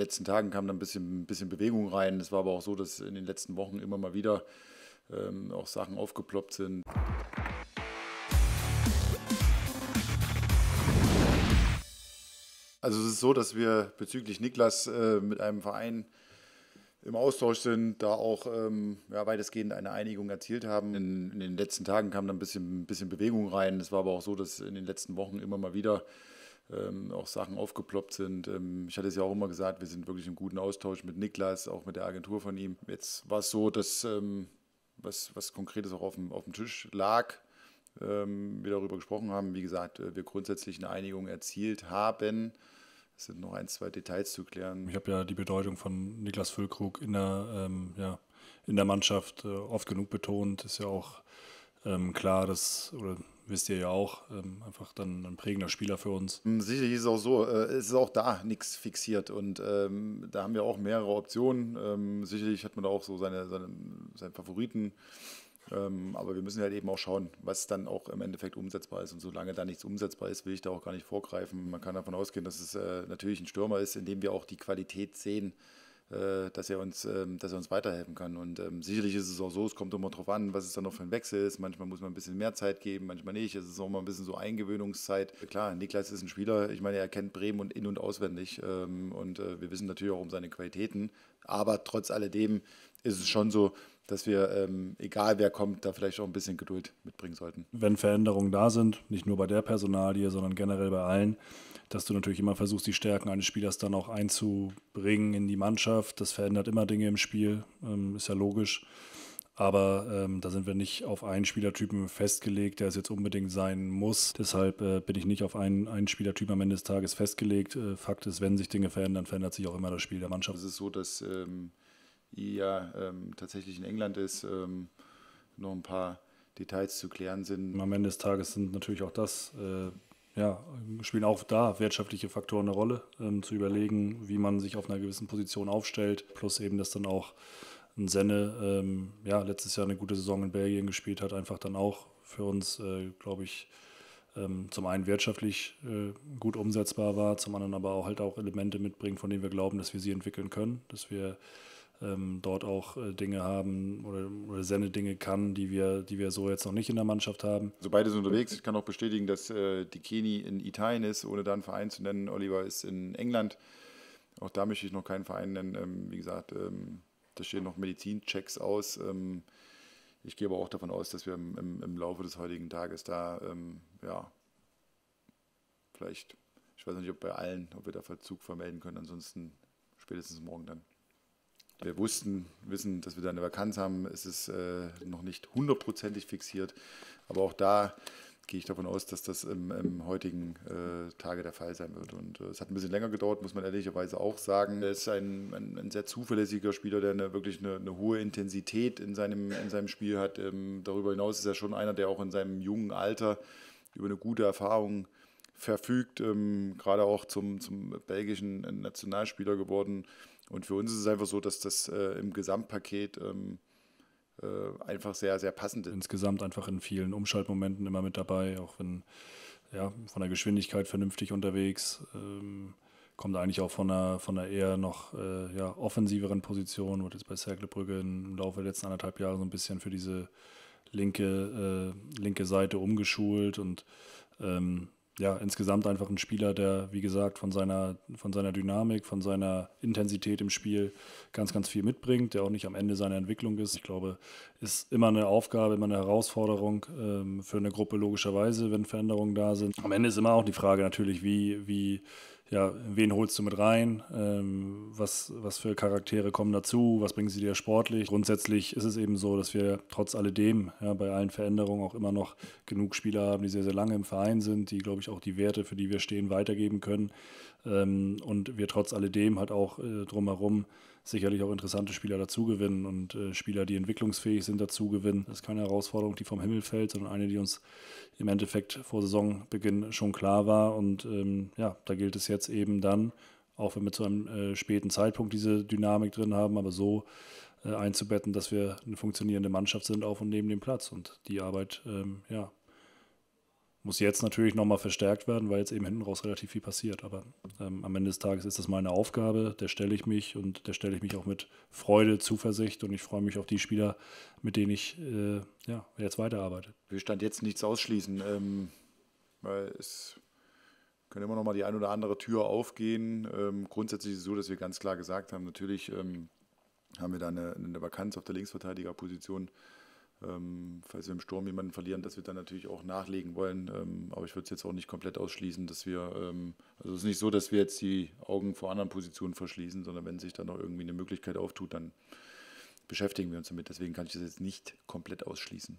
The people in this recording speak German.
letzten Tagen kam da ein bisschen, ein bisschen Bewegung rein. Es war aber auch so, dass in den letzten Wochen immer mal wieder ähm, auch Sachen aufgeploppt sind. Also es ist so, dass wir bezüglich Niklas äh, mit einem Verein im Austausch sind, da auch ähm, ja, weitestgehend eine Einigung erzielt haben. In, in den letzten Tagen kam da ein bisschen, ein bisschen Bewegung rein. Es war aber auch so, dass in den letzten Wochen immer mal wieder ähm, auch Sachen aufgeploppt sind. Ähm, ich hatte es ja auch immer gesagt, wir sind wirklich im guten Austausch mit Niklas, auch mit der Agentur von ihm. Jetzt war es so, dass ähm, was, was Konkretes auch auf dem, auf dem Tisch lag, ähm, wir darüber gesprochen haben. Wie gesagt, äh, wir grundsätzlich eine Einigung erzielt haben. Es sind noch ein, zwei Details zu klären. Ich habe ja die Bedeutung von Niklas Füllkrug in der, ähm, ja, in der Mannschaft äh, oft genug betont. Ist ja auch ähm, klar, das oder wisst ihr ja auch, ähm, einfach dann ein prägender Spieler für uns. Hm, sicherlich ist es auch so, äh, es ist auch da nichts fixiert und ähm, da haben wir auch mehrere Optionen. Ähm, sicherlich hat man da auch so seine, seine, seinen Favoriten. Ähm, aber wir müssen halt eben auch schauen, was dann auch im Endeffekt umsetzbar ist. Und solange da nichts umsetzbar ist, will ich da auch gar nicht vorgreifen. Man kann davon ausgehen, dass es äh, natürlich ein Stürmer ist, in dem wir auch die Qualität sehen, äh, dass er uns, ähm, dass er uns weiterhelfen kann. Und ähm, sicherlich ist es auch so, es kommt immer darauf an, was es dann noch für ein Wechsel ist. Manchmal muss man ein bisschen mehr Zeit geben, manchmal nicht. Es ist auch mal ein bisschen so Eingewöhnungszeit. Klar, Niklas ist ein Spieler, ich meine, er kennt Bremen und in- und auswendig. Ähm, und äh, wir wissen natürlich auch um seine Qualitäten. Aber trotz alledem ist es schon so, dass wir, egal wer kommt, da vielleicht auch ein bisschen Geduld mitbringen sollten. Wenn Veränderungen da sind, nicht nur bei der Personalie, sondern generell bei allen, dass du natürlich immer versuchst, die Stärken eines Spielers dann auch einzubringen in die Mannschaft. Das verändert immer Dinge im Spiel, ähm, ist ja logisch. Aber ähm, da sind wir nicht auf einen Spielertypen festgelegt, der es jetzt unbedingt sein muss. Deshalb äh, bin ich nicht auf einen, einen Spielertypen am Ende des Tages festgelegt. Äh, Fakt ist, wenn sich Dinge verändern, verändert sich auch immer das Spiel der Mannschaft. Es ist so, dass ähm, ja ähm, tatsächlich in England ist, ähm, noch ein paar Details zu klären sind. Am Ende des Tages sind natürlich auch das äh, ja, ähm, spielen auch da wirtschaftliche Faktoren eine Rolle, ähm, zu überlegen, wie man sich auf einer gewissen Position aufstellt, plus eben, dass dann auch ein Senne, ähm, ja, letztes Jahr eine gute Saison in Belgien gespielt hat, einfach dann auch für uns, äh, glaube ich, ähm, zum einen wirtschaftlich äh, gut umsetzbar war, zum anderen aber auch halt auch Elemente mitbringen, von denen wir glauben, dass wir sie entwickeln können, dass wir ähm, dort auch äh, Dinge haben oder, oder Senne Dinge kann, die wir, die wir so jetzt noch nicht in der Mannschaft haben. So also beide sind unterwegs. Ich kann auch bestätigen, dass äh, die Keni in Italien ist, ohne da einen Verein zu nennen. Oliver ist in England. Auch da möchte ich noch keinen Verein nennen. Ähm, wie gesagt, ähm, da stehen noch Medizinchecks aus. Ähm, ich gehe aber auch davon aus, dass wir im, im, im Laufe des heutigen Tages da, ähm, ja, vielleicht, ich weiß nicht, ob bei allen, ob wir da Verzug vermelden können. Ansonsten spätestens morgen dann. Wir wussten, wissen, dass wir da eine Vakanz haben. Es ist äh, noch nicht hundertprozentig fixiert. Aber auch da gehe ich davon aus, dass das im, im heutigen äh, Tage der Fall sein wird. Und äh, es hat ein bisschen länger gedauert, muss man ehrlicherweise auch sagen. Er ist ein, ein, ein sehr zuverlässiger Spieler, der eine, wirklich eine, eine, hohe Intensität in seinem, in seinem Spiel hat. Ähm, darüber hinaus ist er schon einer, der auch in seinem jungen Alter über eine gute Erfahrung verfügt, ähm, gerade auch zum, zum belgischen Nationalspieler geworden und für uns ist es einfach so, dass das äh, im Gesamtpaket ähm, äh, einfach sehr, sehr passend ist. Insgesamt einfach in vielen Umschaltmomenten immer mit dabei, auch wenn ja, von der Geschwindigkeit vernünftig unterwegs. Ähm, kommt eigentlich auch von einer, von einer eher noch äh, ja, offensiveren Position, wurde jetzt bei Serklebrücke im Laufe der letzten anderthalb Jahre so ein bisschen für diese linke, äh, linke Seite umgeschult und ähm, ja, insgesamt einfach ein Spieler, der, wie gesagt, von seiner, von seiner Dynamik, von seiner Intensität im Spiel ganz, ganz viel mitbringt, der auch nicht am Ende seiner Entwicklung ist. Ich glaube, ist immer eine Aufgabe, immer eine Herausforderung ähm, für eine Gruppe, logischerweise, wenn Veränderungen da sind. Am Ende ist immer auch die Frage natürlich, wie, wie ja, wen holst du mit rein? Ähm, was, was für Charaktere kommen dazu? Was bringen sie dir sportlich? Grundsätzlich ist es eben so, dass wir trotz alledem ja, bei allen Veränderungen auch immer noch genug Spieler haben, die sehr, sehr lange im Verein sind, die, glaube ich, auch die Werte, für die wir stehen, weitergeben können ähm, und wir trotz alledem halt auch äh, drumherum sicherlich auch interessante Spieler dazugewinnen und äh, Spieler, die entwicklungsfähig sind, dazugewinnen. Das ist keine Herausforderung, die vom Himmel fällt, sondern eine, die uns im Endeffekt vor Saisonbeginn schon klar war. Und ähm, ja, da gilt es jetzt eben dann, auch wenn wir zu einem äh, späten Zeitpunkt diese Dynamik drin haben, aber so äh, einzubetten, dass wir eine funktionierende Mannschaft sind auf und neben dem Platz. Und die Arbeit ähm, ja, muss jetzt natürlich nochmal verstärkt werden, weil jetzt eben hinten raus relativ viel passiert. Aber ähm, am Ende des Tages ist das meine Aufgabe, der stelle ich mich und der stelle ich mich auch mit Freude, Zuversicht und ich freue mich auf die Spieler, mit denen ich äh, ja, jetzt weiterarbeite. Wir stand jetzt nichts ausschließen, ähm, weil es können immer noch mal die ein oder andere Tür aufgehen. Ähm, grundsätzlich ist es so, dass wir ganz klar gesagt haben, natürlich ähm, haben wir da eine, eine Vakanz auf der Linksverteidigerposition. position ähm, falls wir im Sturm jemanden verlieren, dass wir dann natürlich auch nachlegen wollen. Ähm, aber ich würde es jetzt auch nicht komplett ausschließen, dass wir, ähm, also es ist nicht so, dass wir jetzt die Augen vor anderen Positionen verschließen, sondern wenn sich da noch irgendwie eine Möglichkeit auftut, dann beschäftigen wir uns damit. Deswegen kann ich das jetzt nicht komplett ausschließen.